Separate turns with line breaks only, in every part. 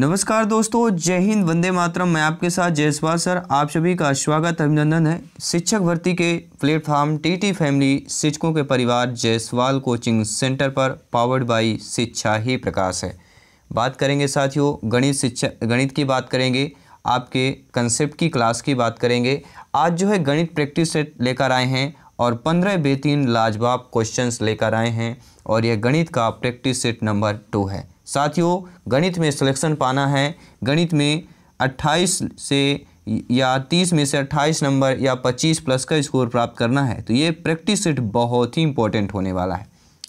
नमस्कार दोस्तों जय हिंद वंदे मातरम मैं आपके साथ जयसवाल सर आप सभी का स्वागत अभिनंदन है शिक्षक भर्ती के प्लेटफॉर्म टीटी फैमिली शिक्षकों के परिवार जयसवाल कोचिंग सेंटर पर पावर्ड बाई शिक्षा ही प्रकाश है बात करेंगे साथियों गणित शिक्षा गणित की बात करेंगे आपके कंसेप्ट की क्लास की बात करेंगे आज जो है गणित प्रैक्टिस सेट लेकर आए हैं और पंद्रह बेतीन लाजवाब क्वेश्चंस लेकर आए हैं और यह गणित का प्रैक्टिस सेट नंबर टू है साथियों गणित में सिलेक्शन पाना है गणित में 28 से या 30 में से 28 नंबर या 25 प्लस का स्कोर प्राप्त करना है तो ये प्रैक्टिस सेट बहुत ही इंपॉर्टेंट होने वाला है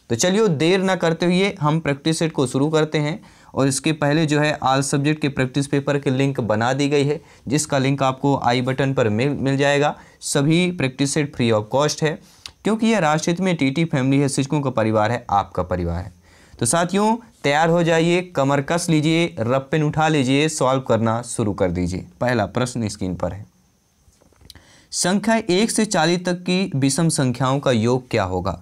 तो चलिए देर ना करते हुए हम प्रैक्टिस सेट को शुरू करते हैं और इसके पहले जो है आल सब्जेक्ट के प्रैक्टिस पेपर के लिंक बना दी गई है जिसका लिंक आपको आई बटन पर मिल मिल जाएगा सभी practice set free of cost है क्योंकि यह राष्ट्रहित में टीटी फैमिली है शिक्षकों का परिवार है आपका परिवार है तो साथियों तैयार हो जाइए कमर कस लीजिए रब पेन उठा लीजिए सॉल्व करना शुरू कर दीजिए पहला प्रश्न स्क्रीन पर है संख्या एक से चालीस तक की विषम संख्याओं का योग क्या होगा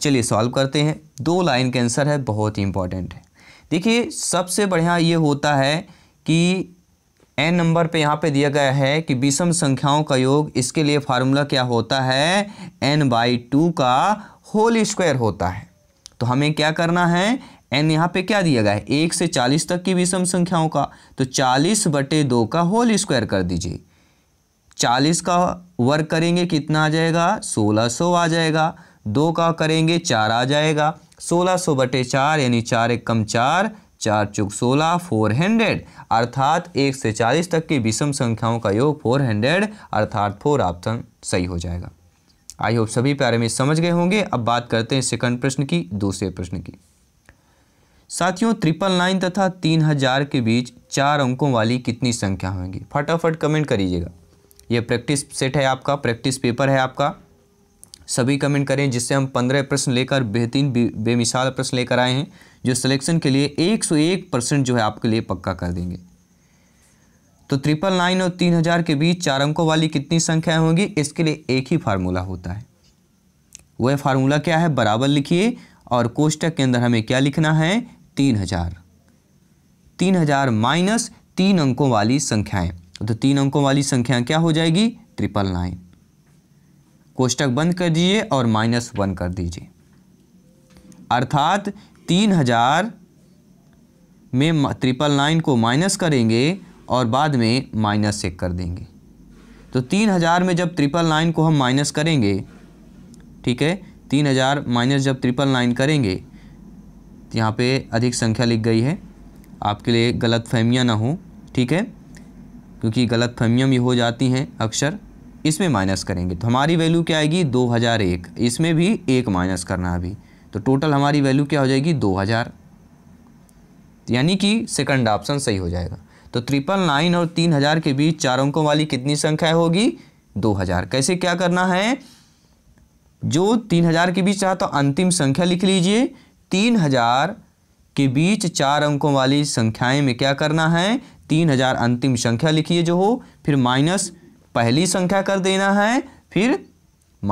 चलिए सॉल्व करते हैं दो लाइन के आंसर है बहुत ही इंपॉर्टेंट है देखिए सबसे बढ़िया ये होता है कि एन नंबर पे यहाँ पे दिया गया है कि विषम संख्याओं का योग इसके लिए फार्मूला क्या होता है एन बाई टू का होल स्क्वायर होता है तो हमें क्या करना है एन यहाँ पे क्या दिया गया है एक से चालीस तक की विषम संख्याओं का तो चालीस बटे दो का होल स्क्वायर कर दीजिए चालीस का वर्ग करेंगे कितना आ जाएगा सोलह सौ आ जाएगा दो का करेंगे चार आ जाएगा सोलह सौ बटे चार यानी चार एक कम चार चार चुक सोलह फोर हंड्रेड अर्थात एक से चालीस तक की विषम संख्याओं का योग फोर हंड्रेड अर्थात फोर ऑप्शन सही हो जाएगा आई होप सभी प्यारे में समझ गए होंगे अब बात करते हैं सेकंड प्रश्न की दूसरे प्रश्न की साथियों ट्रिपल नाइन तथा तीन हजार के बीच चार अंकों वाली कितनी संख्या होंगी फटाफट कमेंट करीजिएगा ये प्रैक्टिस सेट है आपका प्रैक्टिस पेपर है आपका सभी कमेंट करें जिससे हम पंद्रह प्रश्न लेकर बेहतरीन बेमिसाल प्रश्न लेकर आए हैं जो सिलेक्शन के लिए एक सौ एक परसेंट जो है आपके लिए पक्का कर देंगे तो ट्रिपल नाइन और तीन हज़ार के बीच चार अंकों वाली कितनी संख्याएं होंगी इसके लिए एक ही फार्मूला होता है वह फार्मूला क्या है बराबर लिखिए और कोष्टक के अंदर हमें क्या लिखना है तीन हज़ार तीन हज़ार माइनस तीन अंकों वाली संख्याएं तो तीन अंकों वाली संख्या क्या हो जाएगी ट्रिपल नाइन कोष्टक बंद कर दीजिए और माइनस वन कर दीजिए अर्थात तीन हज़ार में ट्रिपल नाइन को माइनस करेंगे और बाद में माइनस एक कर देंगे तो तीन हज़ार में जब ट्रिपल नाइन को हम माइनस करेंगे ठीक है तीन हज़ार माइनस जब ट्रिपल नाइन करेंगे तो यहाँ पे अधिक संख्या लिख गई है आपके लिए गलत फहमियाँ ना हो ठीक है क्योंकि गलत फहमियाँ भी हो जाती हैं अक्सर इसमें माइनस करेंगे तो हमारी वैल्यू क्या आएगी दो हज़ार एक इसमें भी एक माइनस करना अभी तो टोटल हमारी वैल्यू क्या हो जाएगी दो हज़ार यानी कि सेकंड ऑप्शन सही हो जाएगा तो ट्रिपल नाइन और तीन हज़ार के बीच चार अंकों वाली कितनी संख्या होगी दो हज़ार कैसे क्या करना है जो तीन हज़ार के बीच रहा तो अंतिम संख्या लिख लीजिए तीन हज़ार के बीच चार अंकों वाली संख्याएं में क्या करना है तीन हज़ार अंतिम संख्या लिखिए जो हो फिर माइनस पहली संख्या कर देना है फिर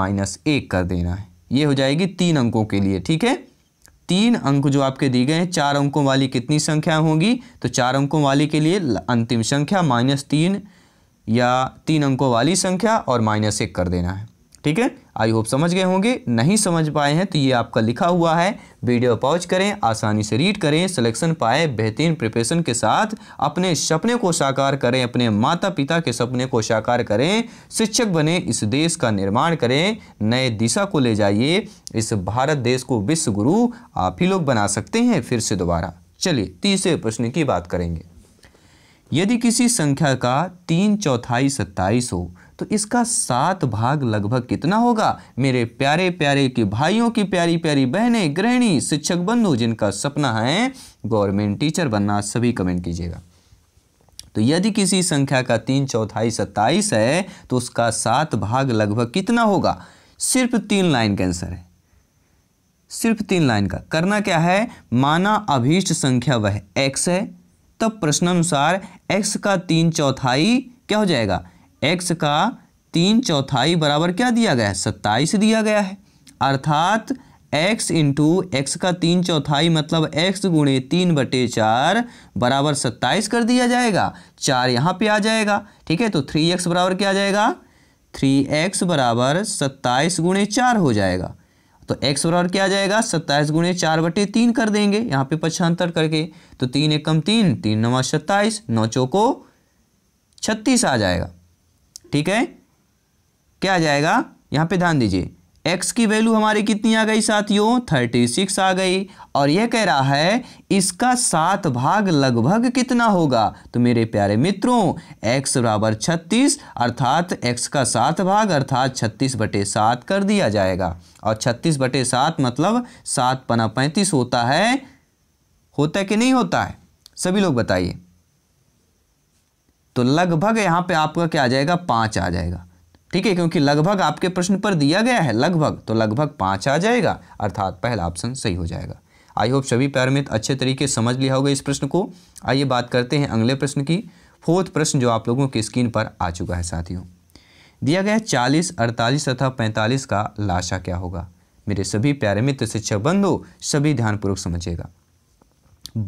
माइनस एक कर देना है ये हो जाएगी तीन अंकों के लिए ठीक है तीन अंक जो आपके दिए गए हैं चार अंकों वाली कितनी संख्या होगी तो चार अंकों वाली के लिए अंतिम संख्या माइनस तीन या तीन अंकों वाली संख्या और माइनस एक कर देना है ठीक है आई होप समझ गए होंगे नहीं समझ पाए हैं तो ये आपका लिखा हुआ है वीडियो पॉज करें आसानी से रीड करें सिलेक्शन पाए बेहतरीन प्रिपरेशन के साथ अपने सपने को साकार करें अपने माता पिता के सपने को साकार करें शिक्षक बने इस देश का निर्माण करें नए दिशा को ले जाइए इस भारत देश को विश्व गुरु आप ही लोग बना सकते हैं फिर से दोबारा चलिए तीसरे प्रश्न की बात करेंगे यदि किसी संख्या का तीन चौथाई सत्ताईस हो तो इसका सात भाग लगभग कितना होगा मेरे प्यारे प्यारे के भाइयों की प्यारी प्यारी बहनें गृहिणी शिक्षक बंधु जिनका सपना है गवर्नमेंट टीचर बनना सभी कमेंट कीजिएगा तो यदि किसी संख्या का तीन चौथाई सत्ताईस है तो उसका सात भाग लगभग कितना होगा सिर्फ तीन लाइन का आंसर है सिर्फ तीन लाइन का करना क्या है माना अभीष्ट संख्या वह एक्स है तब प्रश्नानुसार एक्स का तीन चौथाई क्या हो जाएगा एक्स का तीन चौथाई बराबर क्या दिया गया है सत्ताईस दिया गया है अर्थात x इंटू एक्स का तीन चौथाई मतलब x गुणे तीन बटे चार बराबर सत्ताईस कर दिया जाएगा चार यहाँ पे आ जाएगा ठीक है तो थ्री एक्स बराबर क्या आ जाएगा थ्री एक्स बराबर सत्ताईस गुणे चार हो जाएगा तो x बराबर क्या आ जाएगा सत्ताईस गुणे चार बटे तीन कर देंगे यहाँ पे पछांतर करके तो तीन एकम तीन तीन नवा सत्ताईस नौ चौको छत्तीस आ जाएगा ठीक है क्या आ जाएगा यहाँ पे ध्यान दीजिए x की वैल्यू हमारी कितनी आ गई साथियों थर्टी सिक्स आ गई और यह कह रहा है इसका सात भाग लगभग कितना होगा तो मेरे प्यारे मित्रों x बराबर छत्तीस अर्थात x का सात भाग अर्थात छत्तीस बटे सात कर दिया जाएगा और छत्तीस बटे सात मतलब सात पना पैंतीस होता है होता है कि नहीं होता है सभी लोग बताइए तो लगभग यहाँ पे आपका क्या आ जाएगा पाँच आ जाएगा ठीक है क्योंकि लगभग आपके प्रश्न पर दिया गया है लगभग तो लगभग पाँच आ जाएगा अर्थात पहला ऑप्शन सही हो जाएगा आई होप सभी प्यार मित्र अच्छे तरीके समझ लिया होगा इस प्रश्न को आइए बात करते हैं अगले प्रश्न की फोर्थ प्रश्न जो आप लोगों की स्क्रीन पर आ चुका है साथियों दिया गया चालीस अड़तालीस तथा पैंतालीस का लाशा क्या होगा मेरे सभी प्यारे मित्र शिक्षक बंधु सभी ध्यानपूर्वक समझिएगा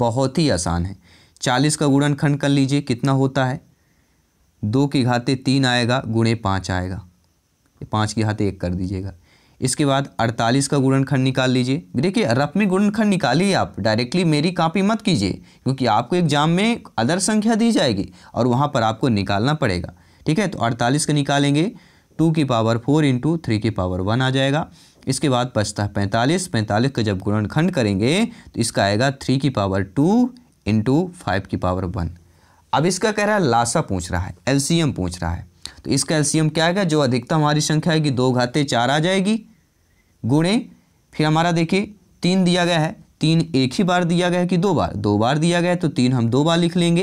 बहुत ही आसान है चालीस का गुणनखंड कर लीजिए कितना होता है दो की घाते तीन आएगा गुणे पाँच आएगा पाँच की घाते एक कर दीजिएगा इसके बाद अड़तालीस का गुणनखंड निकाल लीजिए देखिए रफ में गुणनखंड निकालिए आप डायरेक्टली मेरी कापी मत कीजिए क्योंकि आपको एग्जाम में अदर संख्या दी जाएगी और वहाँ पर आपको निकालना पड़ेगा ठीक है तो अड़तालीस का निकालेंगे टू की पावर फोर इंटू थ्री की पावर वन आ जाएगा इसके बाद बचता है पैंतालीस पैंतालीस का जब गुणनखंड करेंगे तो इसका आएगा थ्री की पावर टू इंटू फाइव की पावर वन अब इसका कह रहा है लासा पूछ रहा है एलसीएम पूछ रहा है तो इसका एलसीएम क्या आएगा जो अधिकतम हमारी संख्या आएगी दो घाते चार आ जाएगी गुणे फिर हमारा देखिए तीन दिया गया है तीन एक ही बार दिया गया है कि दो बार दो बार दिया गया है तो तीन हम दो बार लिख लेंगे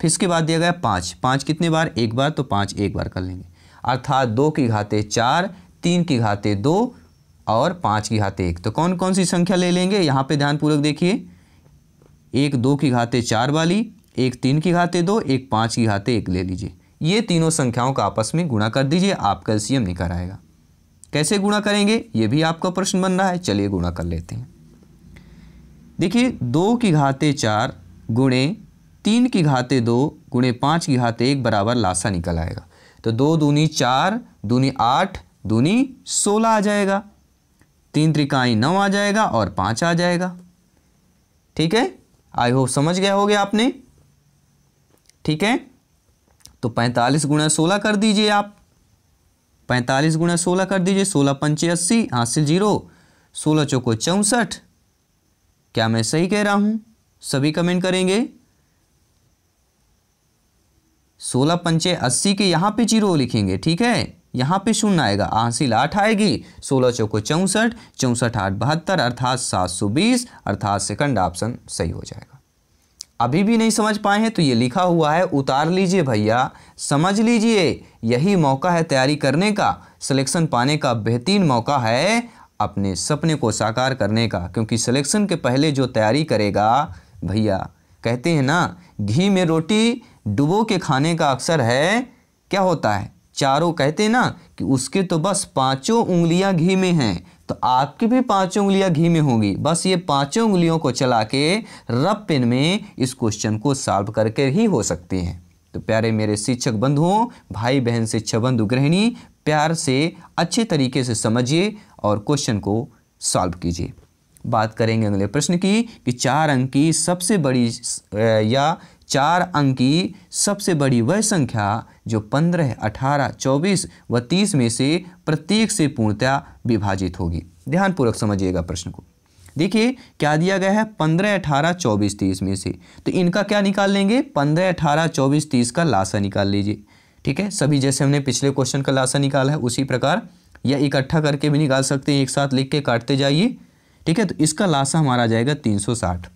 फिर इसके बाद दिया गया पाँच पाँच कितने बार एक बार तो पाँच एक बार कर लेंगे अर्थात दो की घाते चार तीन की घाते दो और पाँच की घाते एक तो कौन कौन सी संख्या ले लेंगे यहाँ पे ध्यानपूर्वक देखिए एक दो की घाते चार वाली एक तीन की घाते दो एक पाँच की घाते एक ले लीजिए ये तीनों संख्याओं का आपस में गुणा कर दीजिए आपका एल्सियम निकल आएगा कैसे गुणा करेंगे ये भी आपका प्रश्न बन रहा है चलिए गुणा कर लेते हैं देखिए दो की घाते चार गुणे तीन की घाते दो गुणे पाँच की घाते एक बराबर लासा निकल आएगा तो दो दूनी चार दूनी आठ दूनी सोलह आ जाएगा तीन त्रिकाई नौ आ जाएगा और पाँच आ जाएगा ठीक है आई होप समझ गया हो गया आपने ठीक है तो पैंतालीस गुणा सोलह कर दीजिए आप पैंतालीस गुणा सोलह कर दीजिए सोलह पंचे अस्सी हाँ से जीरो सोलह चौको चौंसठ क्या मैं सही कह रहा हूँ सभी कमेंट करेंगे सोलह पंचे अस्सी के यहाँ पे जीरो लिखेंगे ठीक है यहाँ पे शून्य आएगा हासिल आठ आएगी सोलह चौको चौंसठ चौंसठ आठ बहत्तर अर्थात सात सौ बीस अर्थात सेकंड ऑप्शन सही हो जाएगा अभी भी नहीं समझ पाए हैं तो ये लिखा हुआ है उतार लीजिए भैया समझ लीजिए यही मौका है तैयारी करने का सिलेक्शन पाने का बेहतरीन मौका है अपने सपने को साकार करने का क्योंकि सिलेक्शन के पहले जो तैयारी करेगा भैया कहते हैं ना घी में रोटी डुबो के खाने का अक्सर है क्या होता है चारों कहते हैं ना कि उसके तो बस पांचों उंगलियां घी में हैं तो आपकी भी पांचों उंगलियां घी में होंगी बस ये पांचों उंगलियों को चला के रब पेन में इस क्वेश्चन को सॉल्व करके ही हो सकते हैं तो प्यारे मेरे शिक्षक बंधुओं भाई बहन शिक्षक बंधु गृहिणी प्यार से अच्छे तरीके से समझिए और क्वेश्चन को सॉल्व कीजिए बात करेंगे अगले प्रश्न की कि चार अंक की सबसे बड़ी या चार अंक की सबसे बड़ी वह संख्या जो पंद्रह अठारह चौबीस व तीस में से प्रत्येक से पूर्णतया विभाजित होगी ध्यानपूर्वक समझिएगा प्रश्न को देखिए क्या दिया गया है पंद्रह अठारह चौबीस तीस में से तो इनका क्या निकाल लेंगे पंद्रह अठारह चौबीस तीस का लाशा निकाल लीजिए ठीक है सभी जैसे हमने पिछले क्वेश्चन का लाशा निकाला है उसी प्रकार या इकट्ठा करके भी निकाल सकते हैं एक साथ लिख के काटते जाइए ठीक है तो इसका लाशा हमारा आ जाएगा तीन सौ साठ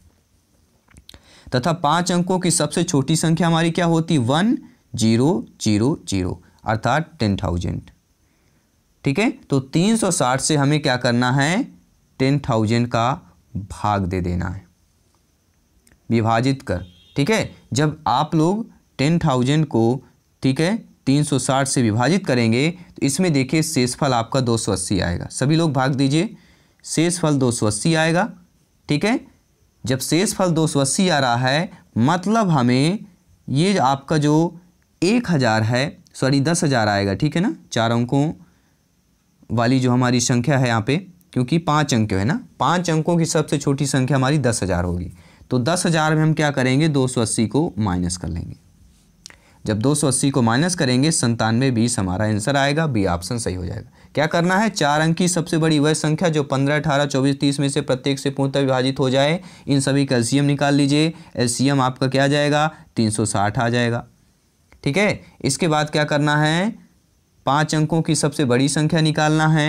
तथा पांच अंकों की सबसे छोटी संख्या हमारी क्या होती वन जीरो जीरो जीरो अर्थात टेन थाउजेंड ठीक है तो तीन सौ साठ से हमें क्या करना है टेन थाउजेंड का भाग दे देना है विभाजित कर ठीक है जब आप लोग टेन थाउजेंड को ठीक है तीन सौ साठ से विभाजित करेंगे तो इसमें देखिए शेषफल आपका दो सौ अस्सी आएगा सभी लोग भाग दीजिए शेषफल दो सौ अस्सी आएगा ठीक है जब शेष फल दो सौ अस्सी आ रहा है मतलब हमें ये आपका जो एक हज़ार है सॉरी दस हज़ार आएगा ठीक है ना चार अंकों वाली जो हमारी संख्या है यहाँ पे क्योंकि पांच अंक है ना पांच अंकों की सबसे छोटी संख्या हमारी दस हज़ार होगी तो दस हज़ार में हम क्या करेंगे दो सौ अस्सी को माइनस कर लेंगे जब 280 को माइनस करेंगे संतानवे बीस हमारा आंसर आएगा बी ऑप्शन सही हो जाएगा क्या करना है चार अंक की सबसे बड़ी वह संख्या जो 15, 18, 24, 30 में से प्रत्येक से पूर्णतः विभाजित हो जाए इन सभी का एल निकाल लीजिए एल आपका क्या जाएगा 360 आ जाएगा ठीक है इसके बाद क्या करना है पाँच अंकों की सबसे बड़ी संख्या निकालना है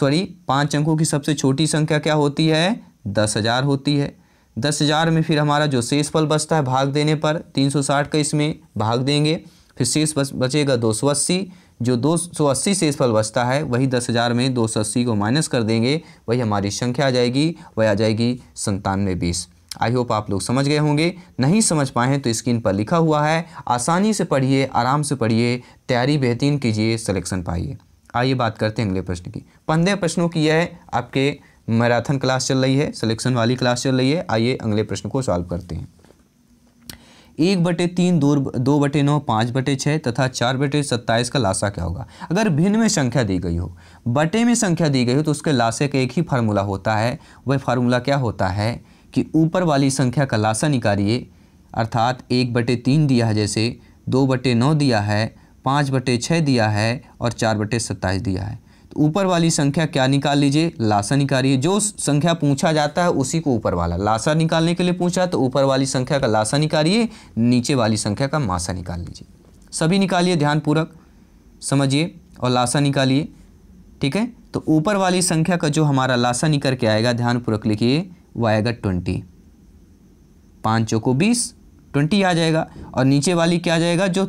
सॉरी पाँच अंकों की सबसे छोटी संख्या क्या होती है दस हज़ार होती है दस हज़ार में फिर हमारा जो शेष फल बचता है भाग देने पर तीन सौ साठ का इसमें भाग देंगे फिर शेष बच बचेगा दो सौ अस्सी जो दो सौ अस्सी शेष फल बचता है वही दस हज़ार में दो सौ अस्सी को माइनस कर देंगे वही हमारी संख्या आ जाएगी वह आ जाएगी संतानवे बीस आई होप आप लोग समझ गए होंगे नहीं समझ पाए हैं तो स्क्रीन पर लिखा हुआ है आसानी से पढ़िए आराम से पढ़िए तैयारी बेहतरीन कीजिए सलेक्शन पाइए आइए बात करते हैं अगले प्रश्न की पंद्रह प्रश्नों की यह आपके मैराथन क्लास चल रही है सिलेक्शन वाली क्लास चल रही है आइए अगले प्रश्न को सॉल्व करते हैं एक बटे तीन दो दो बटे नौ पाँच बटे छः तथा चार बटे सत्ताईस का लाशा क्या होगा अगर भिन्न में संख्या दी गई हो बटे में संख्या दी गई हो तो उसके लाशे का एक ही फार्मूला होता है वह फार्मूला क्या होता है कि ऊपर वाली संख्या का लाशा निकालिए अर्थात एक बटे तीन दिया है जैसे दो बटे नौ दिया है पाँच बटे छः दिया है और चार बटे सत्ताईस दिया है ऊपर वाली संख्या क्या निकाल लीजिए लासा निकालिए जो संख्या पूछा जाता है उसी को ऊपर वाला लासा निकालने के लिए पूछा तो ऊपर वाली संख्या का लासा निकालिए नीचे वाली संख्या का मासा निकाल लीजिए सभी निकालिए ध्यानपूर्वक समझिए और लासा निकालिए ठीक है तो ऊपर वाली संख्या का जो हमारा लासा निकल के आएगा ध्यानपूर्वक लिखिए वह आएगा ट्वेंटी पाँच को बीस ट्वेंटी आ जाएगा और नीचे वाली क्या आ जाएगा जो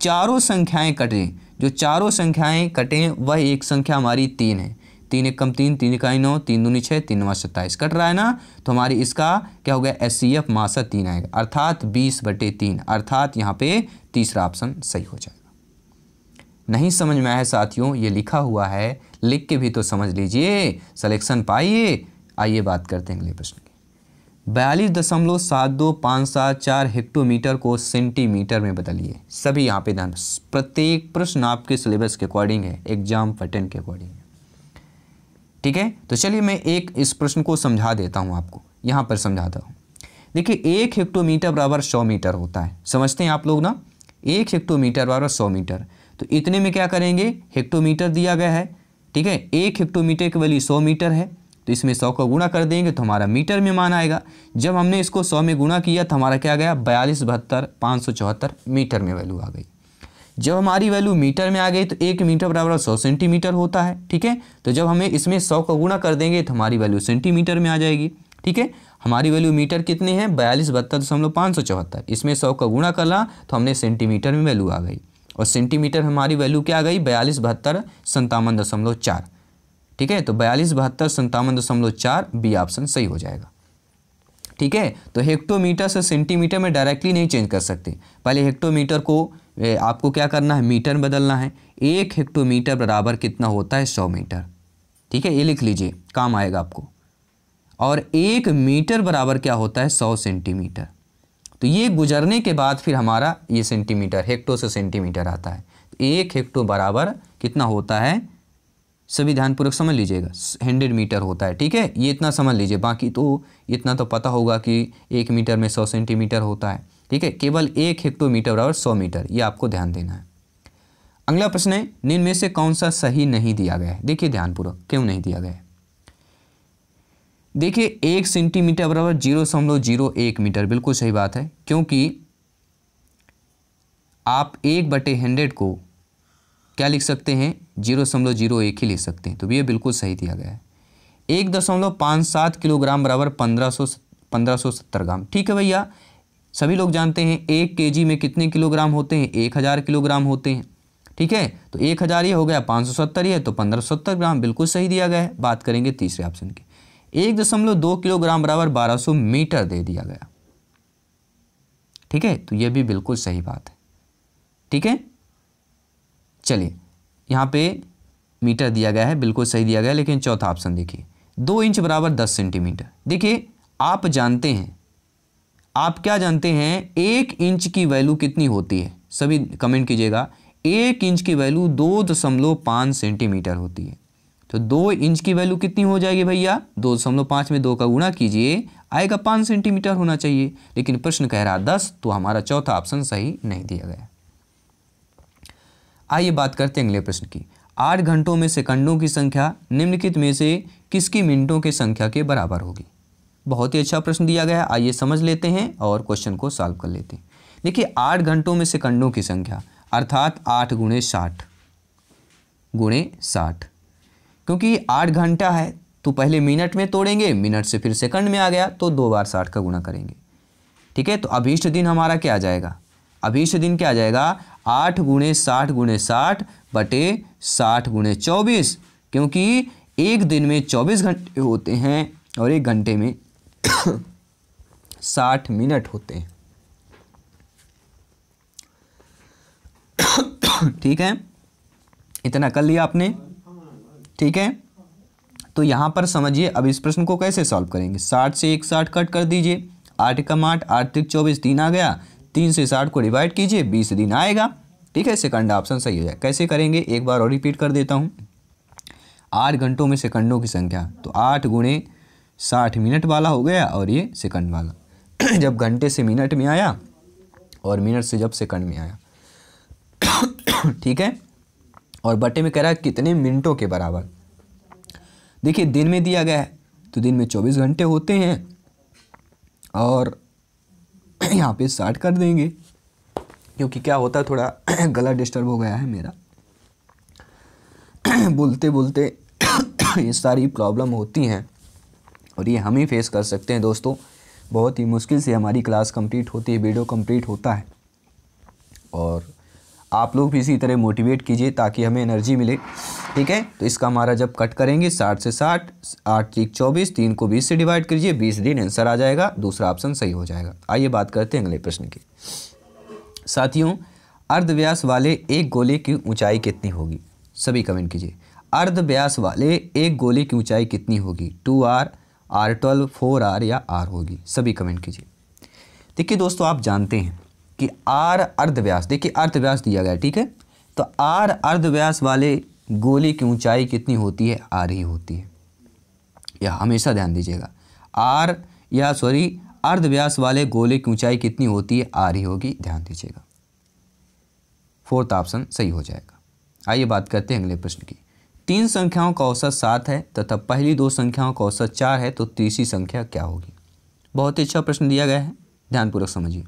चारों संख्याएं कट रही जो चारों संख्याएं कटें वह एक संख्या हमारी तीन है तीन एक कम तीन तीन इकाई नौ तीन दूनी छः तीन नवा सत्ताईस कट रहा है ना तो हमारी इसका क्या हो गया एस सी एफ मासा तीन आएगा अर्थात बीस बटे तीन अर्थात यहाँ पे तीसरा ऑप्शन सही हो जाएगा नहीं समझ में आया साथियों ये लिखा हुआ है लिख के भी तो समझ लीजिए सलेक्शन पाइए आइए बात करते हैं अगले प्रश्न की बयालीस दशमलव सात दो पाँच सात चार हेक्टोमीटर को सेंटीमीटर में बदलिए सभी यहाँ पे ध्यान प्रत्येक प्रश्न आपके सिलेबस के अकॉर्डिंग है एग्जाम पैटर्न के अकॉर्डिंग है ठीक है तो चलिए मैं एक इस प्रश्न को समझा देता हूँ आपको यहाँ पर समझाता हूँ देखिए एक हेक्टोमीटर बराबर सौ मीटर होता है समझते हैं आप लोग ना एक हेक्टोमीटर बराबर सौ मीटर तो इतने में क्या करेंगे हेक्टोमीटर दिया गया है ठीक है एक हेक्टोमीटर की वैल्यू सौ मीटर है तो इसमें सौ का गुणा कर देंगे तो हमारा मीटर में मान आएगा जब हमने इसको सौ में गुणा किया तो हमारा क्या गया बयालीस बहत्तर पाँच सौ चौहत्तर मीटर में वैल्यू आ गई जब हमारी वैल्यू मीटर में आ गई तो एक मीटर बराबर सौ सेंटीमीटर होता है ठीक है तो जब हमें इसमें सौ का गुणा कर देंगे तो हमारी वैल्यू सेंटीमीटर में आ जाएगी ठीक है हमारी वैल्यू मीटर कितने हैं बयालीस बहत्तर दशमलव पाँच सौ चौहत्तर इसमें सौ का गुणा कर ला तो हमने सेंटीमीटर में वैल्यू आ गई और सेंटीमीटर हमारी वैल्यू क्या आ गई बयालीस बहत्तर संतावन दशमलव चार ठीक है तो बयालीस बहत्तर संतावन दशमलव चार बी ऑप्शन सही हो जाएगा ठीक है तो हेक्टोमीटर से सेंटीमीटर में डायरेक्टली नहीं चेंज कर सकते पहले हेक्टोमीटर को आपको क्या करना है मीटर में बदलना है एक हेक्टोमीटर बराबर कितना होता है सौ मीटर ठीक है ये लिख लीजिए काम आएगा आपको और एक मीटर बराबर क्या होता है सौ सेंटीमीटर तो ये गुजरने के बाद फिर हमारा ये सेंटीमीटर हेक्टो से सेंटीमीटर आता है एक हेक्टो बराबर कितना होता है सभी ध्यानपूर्वक समझ लीजिएगा हंड्रेड मीटर होता है ठीक है ये इतना समझ लीजिए बाकी तो इतना तो पता होगा कि एक मीटर में सौ सेंटीमीटर होता है ठीक है केवल एक हेक्टोमीटर और सौ मीटर ये आपको ध्यान देना है अगला प्रश्न है निम्न से कौन सा सही नहीं दिया गया है देखिए ध्यानपूर्वक क्यों नहीं दिया गया है देखिए एक सेंटीमीटर बराबर जीरो समलो जीरो एक मीटर बिल्कुल सही बात है क्योंकि आप एक बटे हंड्रेड को क्या लिख सकते हैं जीरो दशमलव जीरो एक ही ले सकते हैं तो ये बिल्कुल सही दिया गया है एक दशमलव पाँच सात किलोग्राम बराबर पंद्रह सौ पंद्रह सौ सत्तर ग्राम ठीक है भैया सभी लोग जानते हैं एक के में कितने किलोग्राम होते हैं एक हज़ार किलोग्राम होते हैं ठीक है तो एक हज़ार ये हो गया पाँच सौ सत्तर ये तो पंद्रह सौ सत्तर ग्राम बिल्कुल सही दिया गया है बात करेंगे तीसरे ऑप्शन की एक दशमलव दो किलोग्राम बराबर बारह सौ मीटर दे दिया गया ठीक है तो यह भी बिल्कुल सही बात है ठीक है चलिए यहाँ पे मीटर दिया गया है बिल्कुल सही दिया गया है लेकिन चौथा ऑप्शन देखिए दो इंच बराबर दस सेंटीमीटर देखिए आप जानते हैं आप क्या जानते हैं एक इंच की वैल्यू कितनी होती है सभी कमेंट कीजिएगा एक इंच की वैल्यू दो दशमलव पाँच सेंटीमीटर होती है तो दो इंच की वैल्यू कितनी हो जाएगी भैया दो दशमलव पाँच में दो का गुणा कीजिए आएगा पाँच सेंटीमीटर होना चाहिए लेकिन प्रश्न कह रहा दस तो हमारा चौथा ऑप्शन सही नहीं दिया गया आइए बात करते हैं अगले प्रश्न की आठ घंटों में सेकंडों की संख्या निम्नलिखित में से किसकी मिनटों की संख्या के बराबर होगी बहुत ही अच्छा प्रश्न दिया गया है आइए समझ लेते हैं और क्वेश्चन को सॉल्व कर लेते हैं देखिए आठ घंटों में सेकंडों की संख्या अर्थात आठ गुणे साठ गुणे साठ क्योंकि आठ घंटा है तो पहले मिनट में तोड़ेंगे मिनट से फिर सेकंड में आ गया तो दो बार साठ का गुणा करेंगे ठीक है तो अभीष्ट दिन हमारा क्या आ जाएगा अभीष्ट दिन क्या आ जाएगा आठ गुणे साठ गुणे साठ बटे साठ गुणे चौबीस क्योंकि एक दिन में चौबीस घंटे होते हैं और एक घंटे में साठ मिनट होते हैं ठीक है इतना कर लिया आपने ठीक है तो यहाँ पर समझिए अब इस प्रश्न को कैसे सॉल्व करेंगे साठ से एक साठ कट कर दीजिए आठ कम आठ आठ तक चौबीस तीन आ गया तीन से साठ को डिवाइड कीजिए बीस दिन आएगा ठीक है सेकंड ऑप्शन सही हो जाए कैसे करेंगे एक बार और रिपीट कर देता हूँ आठ घंटों में सेकंडों की संख्या तो आठ गुणे साठ मिनट वाला हो गया और ये सेकंड वाला जब घंटे से मिनट में आया और मिनट से जब सेकंड में आया ठीक है और बटे में कह रहा है कितने मिनटों के बराबर देखिए दिन में दिया गया है तो दिन में चौबीस घंटे होते हैं और यहाँ पे स्टार्ट कर देंगे क्योंकि क्या होता है थोड़ा गला डिस्टर्ब हो गया है मेरा बोलते बोलते ये सारी प्रॉब्लम होती हैं और ये हम ही फेस कर सकते हैं दोस्तों बहुत ही मुश्किल से हमारी क्लास कंप्लीट होती है वीडियो कंप्लीट होता है और आप लोग भी इसी तरह मोटिवेट कीजिए ताकि हमें एनर्जी मिले ठीक है तो इसका हमारा जब कट करेंगे साठ से साठ आठ एक चौबीस तीन को बीस से डिवाइड कीजिए बीस दिन आंसर आ जाएगा दूसरा ऑप्शन सही हो जाएगा आइए बात करते हैं अगले प्रश्न की साथियों अर्धव्यास वाले एक गोले की ऊंचाई कितनी होगी सभी कमेंट कीजिए अर्धव्यास वाले एक गोले की ऊंचाई कितनी होगी two R R twelve four R या आर होगी सभी कमेंट कीजिए देखिए दोस्तों आप जानते हैं कि आर अर्धव्यास देखिए अर्धव्यास दिया गया ठीक है तो आर अर्धव्यास वाले गोले की ऊंचाई कितनी होती है आर ही होती है यह हमेशा ध्यान दीजिएगा आर या सॉरी अर्धव्यास वाले गोले की ऊंचाई कितनी होती है आर ही होगी ध्यान दीजिएगा फोर्थ ऑप्शन सही हो जाएगा आइए बात करते हैं अगले प्रश्न की तीन संख्याओं का औसत सात है तथा पहली दो संख्याओं का औसत चार है तो तीसरी संख्या क्या होगी बहुत ही अच्छा प्रश्न दिया गया है ध्यानपूर्वक समझिए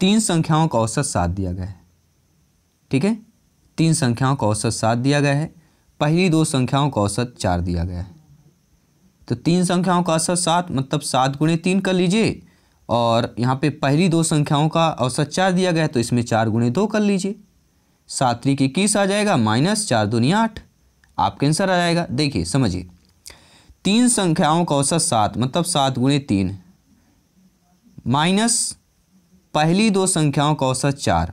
तीन संख्याओं का औसत सात दिया गया है ठीक है तीन संख्याओं का औसत सात दिया गया है पहली दो संख्याओं का औसत चार दिया गया है तो तीन संख्याओं का औसत सात मतलब सात गुणे तीन कर लीजिए और यहाँ पे पहली दो संख्याओं का औसत चार दिया गया है तो इसमें चार गुणे दो कर लीजिए सात तरीक इक्कीस आ जाएगा माइनस चार दूनी आठ आपका आंसर आ जाएगा देखिए समझिए तीन संख्याओं का औसत सात मतलब सात गुणे तीन माइनस पहली दो संख्याओं का औसत चार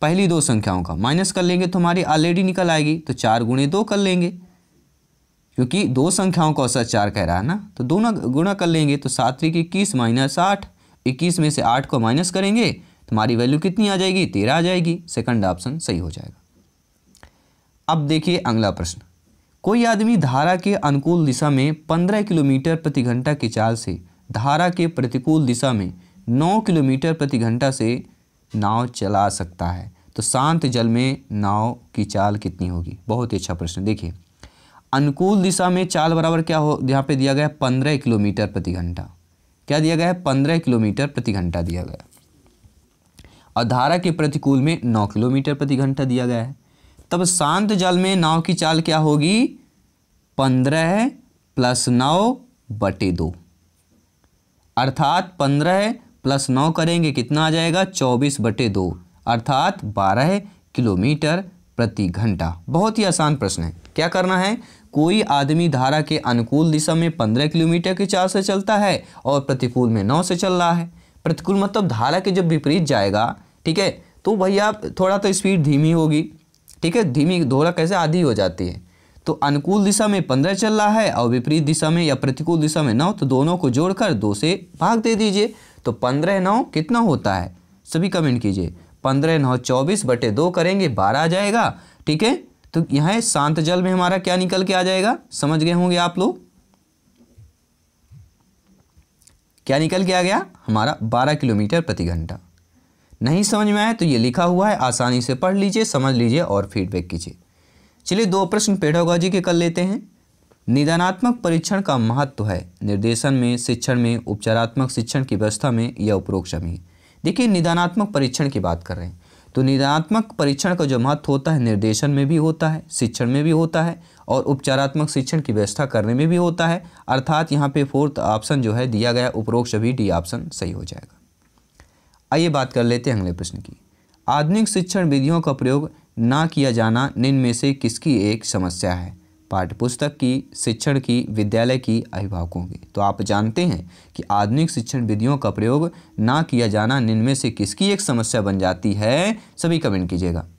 पहली दो संख्याओं का माइनस कर लेंगे तो हमारी ऑलरेडी निकल आएगी तो चार गुणे दो कर लेंगे क्योंकि दो संख्याओं का औसत चार कह रहा है ना तो दोनों गुणा कर लेंगे तो सात तरीक इक्कीस माइनस आठ इक्कीस में से आठ को माइनस करेंगे तो हमारी वैल्यू कितनी आ जाएगी तेरह आ जाएगी सेकंड ऑप्शन सही हो जाएगा अब देखिए अगला प्रश्न कोई आदमी धारा के अनुकूल दिशा में पंद्रह किलोमीटर प्रति घंटा की चाल से धारा के प्रतिकूल दिशा में नौ किलोमीटर प्रति घंटा से नाव चला सकता है तो शांत जल में नाव की चाल कितनी होगी बहुत ही अच्छा प्रश्न देखिए अनुकूल दिशा में चाल बराबर क्या हो यहाँ पे दिया गया है पंद्रह किलोमीटर प्रति घंटा क्या दिया गया है पंद्रह किलोमीटर प्रति घंटा दिया गया और धारा के प्रतिकूल में नौ किलोमीटर प्रति घंटा दिया गया है तब शांत जल में नाव की चाल क्या होगी पंद्रह प्लस नौ बटे दो अर्थात पंद्रह प्लस नौ करेंगे कितना आ जाएगा चौबीस बटे दो अर्थात बारह किलोमीटर प्रति घंटा बहुत ही आसान प्रश्न है क्या करना है कोई आदमी धारा के अनुकूल दिशा में पंद्रह किलोमीटर के चाल से चलता है और प्रतिकूल में नौ से चल रहा है प्रतिकूल मतलब धारा के जब विपरीत जाएगा ठीक है तो भैया थोड़ा तो स्पीड धीमी होगी ठीक है धीमी धोरा कैसे आधी हो जाती है तो अनुकूल दिशा में पंद्रह चल रहा है और विपरीत दिशा में या प्रतिकूल दिशा में नौ तो दोनों को जोड़कर दो से भाग दे दीजिए तो पंद्रह नौ कितना होता है सभी कमेंट कीजिए पंद्रह नौ चौबीस बटे दो करेंगे बारह आ जाएगा ठीक है तो यहाँ शांत जल में हमारा क्या निकल के आ जाएगा समझ गए होंगे आप लोग क्या निकल के आ गया हमारा बारह किलोमीटर प्रति घंटा नहीं समझ में आए तो ये लिखा हुआ है आसानी से पढ़ लीजिए समझ लीजिए और फीडबैक कीजिए चलिए दो प्रश्न पेडागोजी के कर लेते हैं निदानात्मक परीक्षण का महत्व है निर्देशन में शिक्षण में उपचारात्मक शिक्षण की व्यवस्था में यह उपरोक्ष में देखिए निदानात्मक परीक्षण की बात कर रहे हैं तो निदानात्मक परीक्षण का जो महत्व होता है निर्देशन में भी होता है शिक्षण में भी होता है और उपचारात्मक शिक्षण की व्यवस्था करने में भी होता है अर्थात यहाँ पे फोर्थ ऑप्शन जो है दिया गया उपरोक्ष भी डी ऑप्शन सही हो जाएगा आइए बात कर लेते हैं अगले प्रश्न की आधुनिक शिक्षण विधियों का प्रयोग ना किया जाना निम्न में से किसकी एक समस्या है पाठ्यपुस्तक की शिक्षण की विद्यालय की अभिभावकों की तो आप जानते हैं कि आधुनिक शिक्षण विधियों का प्रयोग ना किया जाना निन्मे से किसकी एक समस्या बन जाती है सभी कमेंट कीजिएगा